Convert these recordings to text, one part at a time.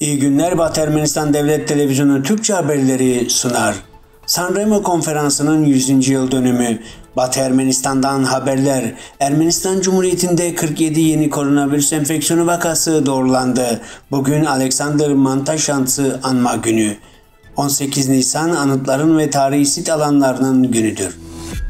İyi günler Batı Ermenistan Devlet Televizyonu Türkçe haberleri sunar. Sanremo Konferansı'nın 100. yıl dönümü, Batı Ermenistan'dan haberler, Ermenistan Cumhuriyeti'nde 47 yeni koronavirüs enfeksiyonu vakası doğrulandı. Bugün Alexander Mantaşant'ı anma günü. 18 Nisan anıtların ve tarihi sit alanlarının günüdür.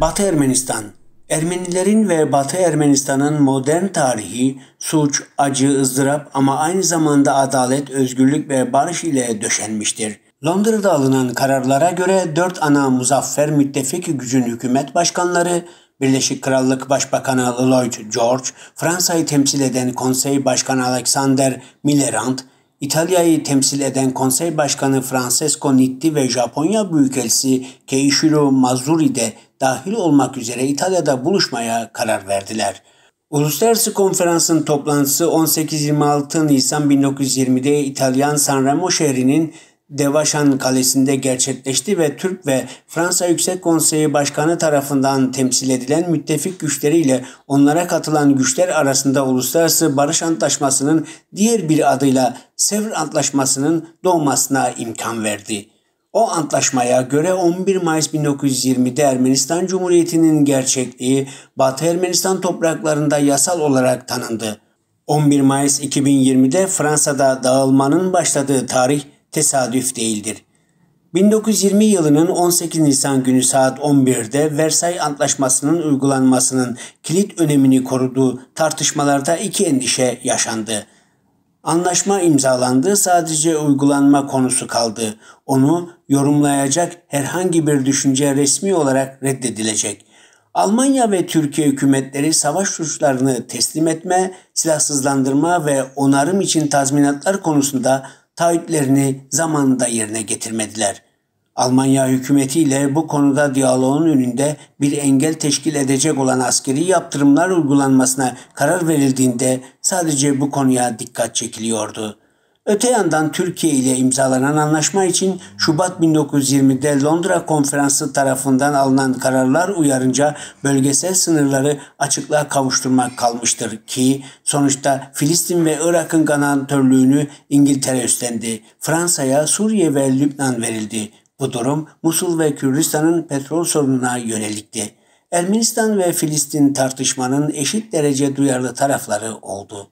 Batı Ermenistan Ermenilerin ve Batı Ermenistan'ın modern tarihi suç, acı, ızdırap ama aynı zamanda adalet, özgürlük ve barış ile döşenmiştir. Londra'da alınan kararlara göre dört ana muzaffer müttefik gücün hükümet başkanları, Birleşik Krallık Başbakanı Lloyd George, Fransa'yı temsil eden Konsey Başkanı Alexander Millerand, İtalya'yı temsil eden Konsey Başkanı Francesco Nitti ve Japonya Büyükelçisi Keishiro Mazuri de dahil olmak üzere İtalya'da buluşmaya karar verdiler. Uluslararası Konferans'ın toplantısı 18-26 Nisan 1920'de İtalyan Sanremo şehrinin Devaşan Kalesi'nde gerçekleşti ve Türk ve Fransa Yüksek Konseyi Başkanı tarafından temsil edilen müttefik güçleriyle onlara katılan güçler arasında Uluslararası Barış Antlaşması'nın diğer bir adıyla Sevr Antlaşması'nın doğmasına imkan verdi. O antlaşmaya göre 11 Mayıs 1920'de Ermenistan Cumhuriyeti'nin gerçekliği Batı Ermenistan topraklarında yasal olarak tanındı. 11 Mayıs 2020'de Fransa'da dağılmanın başladığı tarih tesadüf değildir. 1920 yılının 18 Nisan günü saat 11'de Versay Antlaşması'nın uygulanmasının kilit önemini koruduğu tartışmalarda iki endişe yaşandı. Anlaşma imzalandı, sadece uygulanma konusu kaldı. Onu yorumlayacak herhangi bir düşünce resmi olarak reddedilecek. Almanya ve Türkiye hükümetleri savaş suçlarını teslim etme, silahsızlandırma ve onarım için tazminatlar konusunda taahhütlerini zamanında yerine getirmediler.'' Almanya hükümetiyle bu konuda diyaloğun önünde bir engel teşkil edecek olan askeri yaptırımlar uygulanmasına karar verildiğinde sadece bu konuya dikkat çekiliyordu. Öte yandan Türkiye ile imzalanan anlaşma için Şubat 1920'de Londra Konferansı tarafından alınan kararlar uyarınca bölgesel sınırları açıklığa kavuşturmak kalmıştır ki sonuçta Filistin ve Irak'ın ganatörlüğünü İngiltere üstlendi. Fransa'ya Suriye ve Lübnan verildi. Bu durum Musul ve Kürdistan'ın petrol sorununa yönelikti. Ermenistan ve Filistin tartışmanın eşit derece duyarlı tarafları oldu.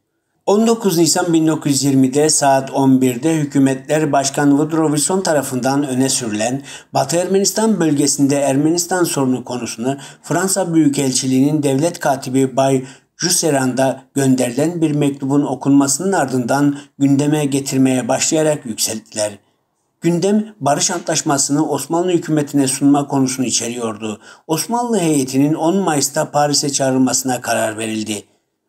19 Nisan 1920'de saat 11'de hükümetler Başkan Woodrow Wilson tarafından öne sürülen Batı Ermenistan bölgesinde Ermenistan sorunu konusunu Fransa Büyükelçiliği'nin devlet katibi Bay Jusserand'a gönderilen bir mektubun okunmasının ardından gündeme getirmeye başlayarak yükselttiler. Gündem barış antlaşmasını Osmanlı hükümetine sunma konusunu içeriyordu. Osmanlı heyetinin 10 Mayıs'ta Paris'e çağrılmasına karar verildi.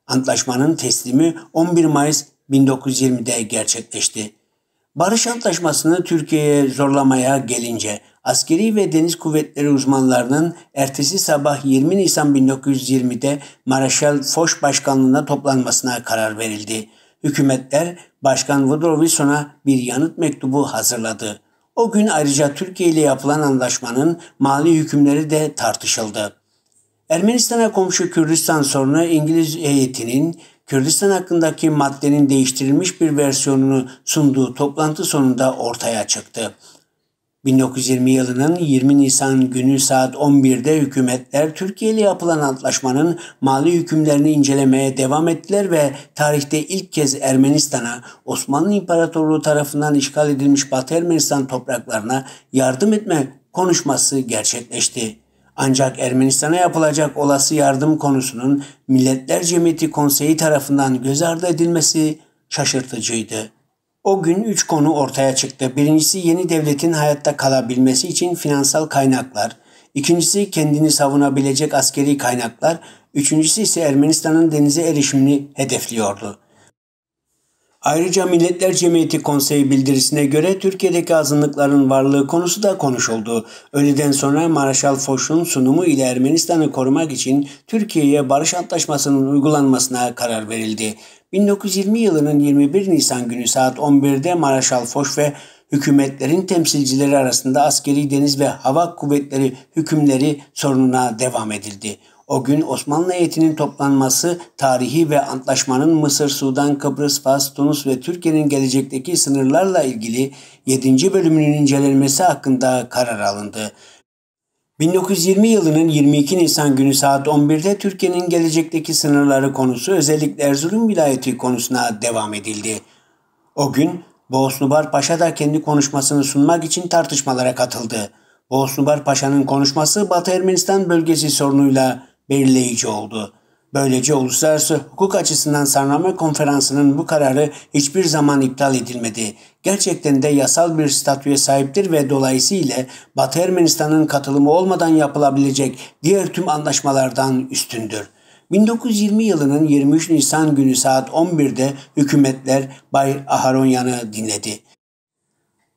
Antlaşmanın teslimi 11 Mayıs 1920'de gerçekleşti. Barış antlaşmasını Türkiye'ye zorlamaya gelince askeri ve deniz kuvvetleri uzmanlarının ertesi sabah 20 Nisan 1920'de Maraşal Foch başkanlığına toplanmasına karar verildi. Hükümetler Başkan Woodrow Wilson'a bir yanıt mektubu hazırladı. O gün ayrıca Türkiye ile yapılan anlaşmanın mali hükümleri de tartışıldı. Ermenistan'a komşu Kürdistan sorunu İngiliz heyetinin Kürdistan hakkındaki maddenin değiştirilmiş bir versiyonunu sunduğu toplantı sonunda ortaya çıktı. 1920 yılının 20 Nisan günü saat 11'de hükümetler Türkiye ile yapılan antlaşmanın mali hükümlerini incelemeye devam ettiler ve tarihte ilk kez Ermenistan'a Osmanlı İmparatorluğu tarafından işgal edilmiş Batı Ermenistan topraklarına yardım etme konuşması gerçekleşti. Ancak Ermenistan'a yapılacak olası yardım konusunun Milletler Cemiyeti Konseyi tarafından göz ardı edilmesi şaşırtıcıydı. O gün üç konu ortaya çıktı. Birincisi yeni devletin hayatta kalabilmesi için finansal kaynaklar. İkincisi kendini savunabilecek askeri kaynaklar. Üçüncüsü ise Ermenistan'ın denize erişimini hedefliyordu. Ayrıca Milletler Cemiyeti Konseyi bildirisine göre Türkiye'deki azınlıkların varlığı konusu da konuşuldu. Öğleden sonra Maraşal Foş'un sunumu ile Ermenistan'ı korumak için Türkiye'ye barış antlaşmasının uygulanmasına karar verildi. 1920 yılının 21 Nisan günü saat 11'de Maraşal Foch ve hükümetlerin temsilcileri arasında askeri deniz ve hava kuvvetleri hükümleri sorununa devam edildi. O gün Osmanlı heyetinin toplanması tarihi ve antlaşmanın Mısır, Sudan, Kıbrıs, Fas, Tunus ve Türkiye'nin gelecekteki sınırlarla ilgili 7. bölümünün incelenmesi hakkında karar alındı. 1920 yılının 22 Nisan günü saat 11'de Türkiye'nin gelecekteki sınırları konusu özellikle Erzurum vilayeti konusuna devam edildi. O gün Boğusnubar Paşa da kendi konuşmasını sunmak için tartışmalara katıldı. Boğusnubar Paşa'nın konuşması Batı Ermenistan bölgesi sorunuyla belirleyici oldu. Böylece uluslararası hukuk açısından Sanremo Konferansı'nın bu kararı hiçbir zaman iptal edilmedi. Gerçekten de yasal bir statüye sahiptir ve dolayısıyla Batı Ermenistan'ın katılımı olmadan yapılabilecek diğer tüm anlaşmalardan üstündür. 1920 yılının 23 Nisan günü saat 11'de hükümetler Bay Aharonyan'ı dinledi.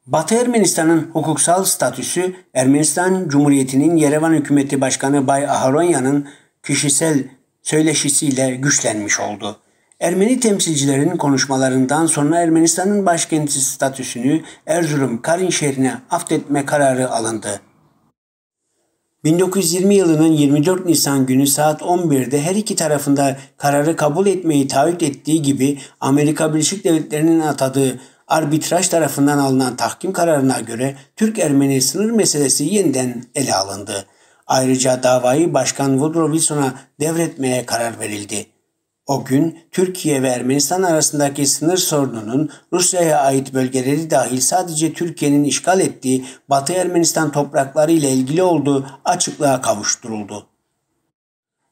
Batı Ermenistan'ın hukuksal statüsü Ermenistan Cumhuriyeti'nin Yerevan Hükümeti Başkanı Bay Aharonyan'ın kişisel söyleşisiyle güçlenmiş oldu. Ermeni temsilcilerin konuşmalarından sonra Ermenistan'ın başkenti statüsünü Erzurum Karin şehrine affetme kararı alındı. 1920 yılının 24 Nisan günü saat 11'de her iki tarafında kararı kabul etmeyi taahhüt ettiği gibi Amerika Birleşik Devletleri'nin atadığı arbitraj tarafından alınan tahkim kararına göre Türk-Ermeni sınır meselesi yeniden ele alındı. Ayrıca davayı Başkan Woodrow Wilson'a devretmeye karar verildi. O gün Türkiye ve Ermenistan arasındaki sınır sorununun Rusya'ya ait bölgeleri dahil sadece Türkiye'nin işgal ettiği Batı Ermenistan toprakları ile ilgili olduğu açıklığa kavuşturuldu.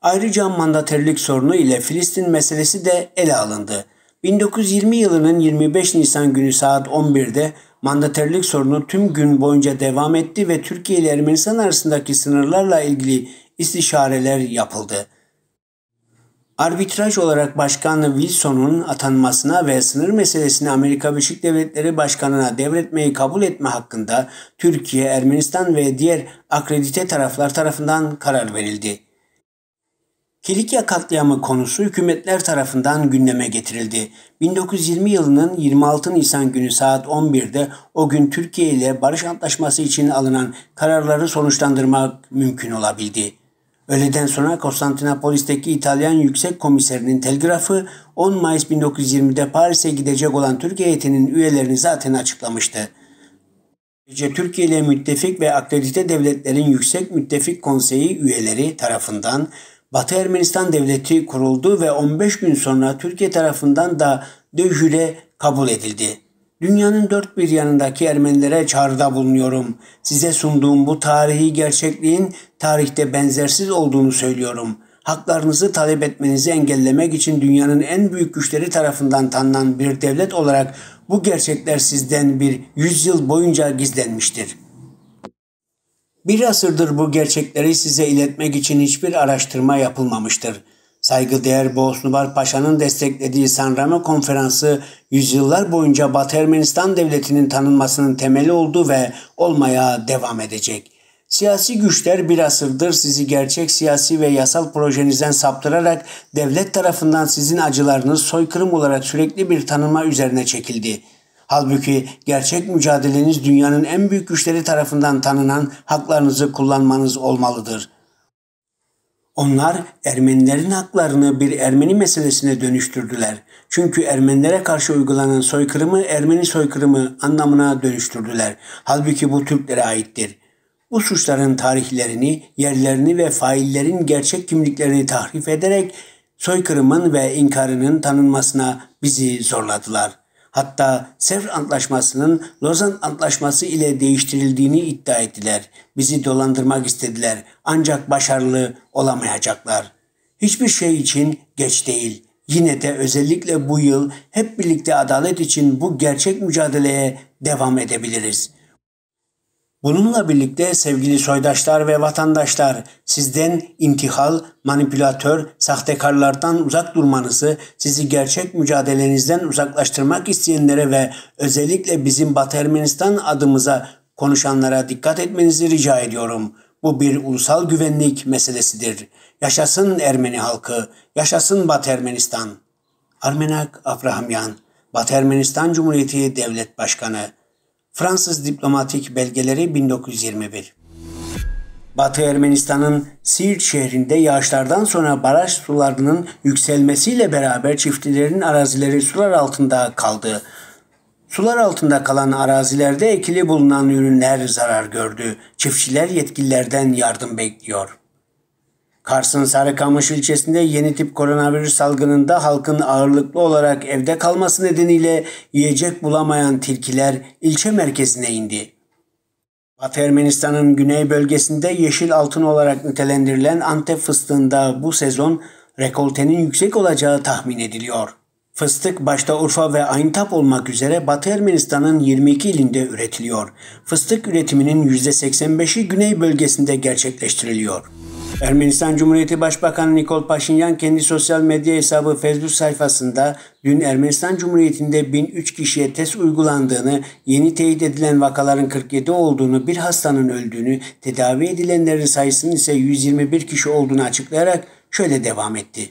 Ayrıca mandaterlik sorunu ile Filistin meselesi de ele alındı. 1920 yılının 25 Nisan günü saat 11'de Mandaterlik sorunu tüm gün boyunca devam etti ve Türkiye ile Ermenistan arasındaki sınırlarla ilgili istişareler yapıldı. Arbitraj olarak Başkan Wilson'un atanmasına ve sınır meselesini Amerika Birleşik Devletleri Başkanı'na devretmeyi kabul etme hakkında Türkiye, Ermenistan ve diğer akredite taraflar tarafından karar verildi. Kilikya katliamı konusu hükümetler tarafından gündeme getirildi. 1920 yılının 26 Nisan günü saat 11'de o gün Türkiye ile barış antlaşması için alınan kararları sonuçlandırmak mümkün olabildi. Öğleden sonra Konstantinopolis'teki İtalyan Yüksek Komiserinin telgrafı 10 Mayıs 1920'de Paris'e gidecek olan Türkiye heyetinin üyelerini zaten açıklamıştı. Ayrıca Türkiye ile müttefik ve akredite devletlerin Yüksek Müttefik Konseyi üyeleri tarafından Batı Ermenistan Devleti kuruldu ve 15 gün sonra Türkiye tarafından da de kabul edildi. Dünyanın dört bir yanındaki Ermenilere çağrıda bulunuyorum. Size sunduğum bu tarihi gerçekliğin tarihte benzersiz olduğunu söylüyorum. Haklarınızı talep etmenizi engellemek için dünyanın en büyük güçleri tarafından tanınan bir devlet olarak bu gerçekler sizden bir yüzyıl boyunca gizlenmiştir.'' Bir asırdır bu gerçekleri size iletmek için hiçbir araştırma yapılmamıştır. Saygıdeğer Boğsnubar Paşa'nın desteklediği Sanremo Konferansı yüzyıllar boyunca Batı Ermenistan Devleti'nin tanınmasının temeli oldu ve olmaya devam edecek. Siyasi güçler bir asırdır sizi gerçek siyasi ve yasal projenizden saptırarak devlet tarafından sizin acılarınız soykırım olarak sürekli bir tanınma üzerine çekildi.'' Halbuki gerçek mücadeleniz dünyanın en büyük güçleri tarafından tanınan haklarınızı kullanmanız olmalıdır. Onlar Ermenilerin haklarını bir Ermeni meselesine dönüştürdüler. Çünkü Ermenilere karşı uygulanan soykırımı Ermeni soykırımı anlamına dönüştürdüler. Halbuki bu Türklere aittir. Bu suçların tarihlerini, yerlerini ve faillerin gerçek kimliklerini tahrif ederek soykırımın ve inkarının tanınmasına bizi zorladılar. Hatta Sevr Antlaşması'nın Lozan Antlaşması ile değiştirildiğini iddia ettiler. Bizi dolandırmak istediler ancak başarılı olamayacaklar. Hiçbir şey için geç değil. Yine de özellikle bu yıl hep birlikte adalet için bu gerçek mücadeleye devam edebiliriz.'' Bununla birlikte sevgili soydaşlar ve vatandaşlar sizden intihal, manipülatör, sahtekarlardan uzak durmanızı, sizi gerçek mücadelenizden uzaklaştırmak isteyenlere ve özellikle bizim Batı Ermenistan adımıza konuşanlara dikkat etmenizi rica ediyorum. Bu bir ulusal güvenlik meselesidir. Yaşasın Ermeni halkı, yaşasın Batı Ermenistan. Armenak Afrahamyan, Batı Ermenistan Cumhuriyeti Devlet Başkanı Fransız diplomatik belgeleri 1921. Batı Ermenistan'ın Siirt şehrinde yağışlardan sonra baraj sularının yükselmesiyle beraber çiftçilerin arazileri sular altında kaldı. Sular altında kalan arazilerde ekili bulunan ürünler zarar gördü. Çiftçiler yetkililerden yardım bekliyor. Kars'ın Sarıkamış ilçesinde yeni tip koronavirüs salgınında halkın ağırlıklı olarak evde kalması nedeniyle yiyecek bulamayan tilkiler ilçe merkezine indi. Batı Ermenistan'ın güney bölgesinde yeşil altın olarak nitelendirilen Antep fıstığında bu sezon rekoltenin yüksek olacağı tahmin ediliyor. Fıstık başta Urfa ve Ayntap olmak üzere Batı Ermenistan'ın 22 ilinde üretiliyor. Fıstık üretiminin %85'i güney bölgesinde gerçekleştiriliyor. Ermenistan Cumhuriyeti Başbakanı Nikol Paşinyan kendi sosyal medya hesabı Facebook sayfasında dün Ermenistan Cumhuriyeti'nde 1003 kişiye test uygulandığını, yeni teyit edilen vakaların 47 olduğunu, bir hastanın öldüğünü, tedavi edilenlerin sayısının ise 121 kişi olduğunu açıklayarak şöyle devam etti.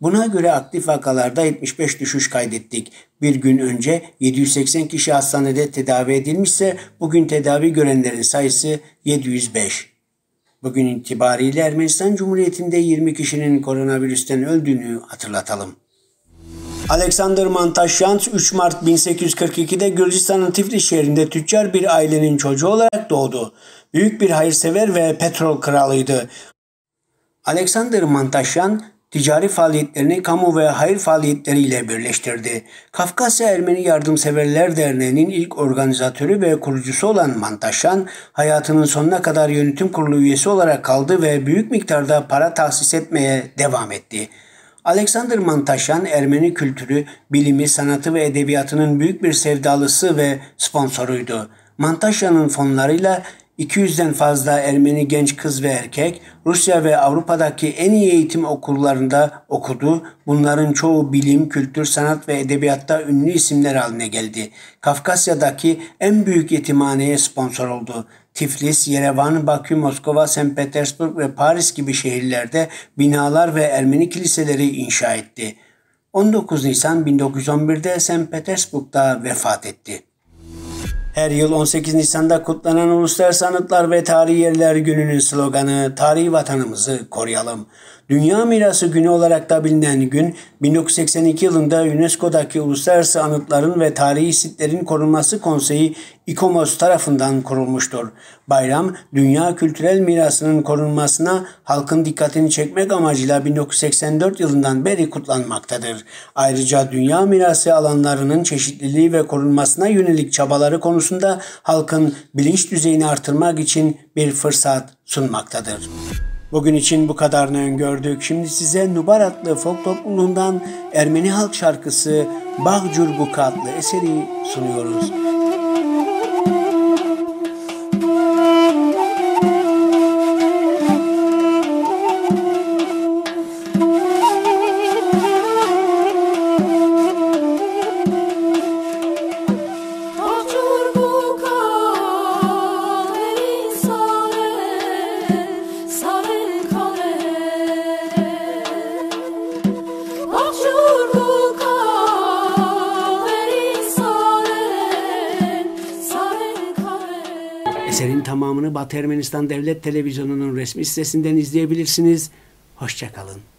Buna göre aktif vakalarda 75 düşüş kaydettik. Bir gün önce 780 kişi hastanede tedavi edilmişse bugün tedavi görenlerin sayısı 705. Bugün itibariyle Ermenistan Cumhuriyeti'nde 20 kişinin koronavirüsten öldüğünü hatırlatalım. Alexander Mantaşyan 3 Mart 1842'de Gürcistan'ın Tiflis şehrinde tüccar bir ailenin çocuğu olarak doğdu. Büyük bir hayırsever ve petrol kralıydı. Alexander Mantaşyan ticari faaliyetlerini kamu ve hayır faaliyetleriyle birleştirdi. Kafkasya Ermeni Yardımseverler Derneği'nin ilk organizatörü ve kurucusu olan Mantaşyan, hayatının sonuna kadar yönetim kurulu üyesi olarak kaldı ve büyük miktarda para tahsis etmeye devam etti. Alexander Mantaşyan Ermeni kültürü, bilimi, sanatı ve edebiyatının büyük bir sevdalısı ve sponsoruydu. Mantaşyan'ın fonlarıyla 200'den fazla Ermeni genç kız ve erkek Rusya ve Avrupa'daki en iyi eğitim okullarında okudu. Bunların çoğu bilim, kültür, sanat ve edebiyatta ünlü isimler haline geldi. Kafkasya'daki en büyük yetimhaneye sponsor oldu. Tiflis, Yerevan, Bakü, Moskova, St. Petersburg ve Paris gibi şehirlerde binalar ve Ermeni kiliseleri inşa etti. 19 Nisan 1911'de St. Petersburg'da vefat etti. Her yıl 18 Nisan'da kutlanan Uluslararası Anıtlar ve Tarihi Yerler Günü'nün sloganı Tarihi Vatanımızı Koruyalım. Dünya Mirası Günü olarak da bilinen gün 1982 yılında UNESCO'daki Uluslararası Anıtların ve Tarihi Sitlerin Korunması Konseyi İKOMOS tarafından kurulmuştur. Bayram, dünya kültürel mirasının korunmasına halkın dikkatini çekmek amacıyla 1984 yılından beri kutlanmaktadır. Ayrıca dünya mirası alanlarının çeşitliliği ve korunmasına yönelik çabaları konusunda halkın bilinç düzeyini artırmak için bir fırsat sunmaktadır. Bugün için bu kadarını öngördük. Şimdi size Nubar adlı folk topluluğundan Ermeni halk şarkısı Bağcur adlı eseri sunuyoruz. programını Batı Ermenistan Devlet Televizyonu'nun resmi sitesinden izleyebilirsiniz. Hoşçakalın.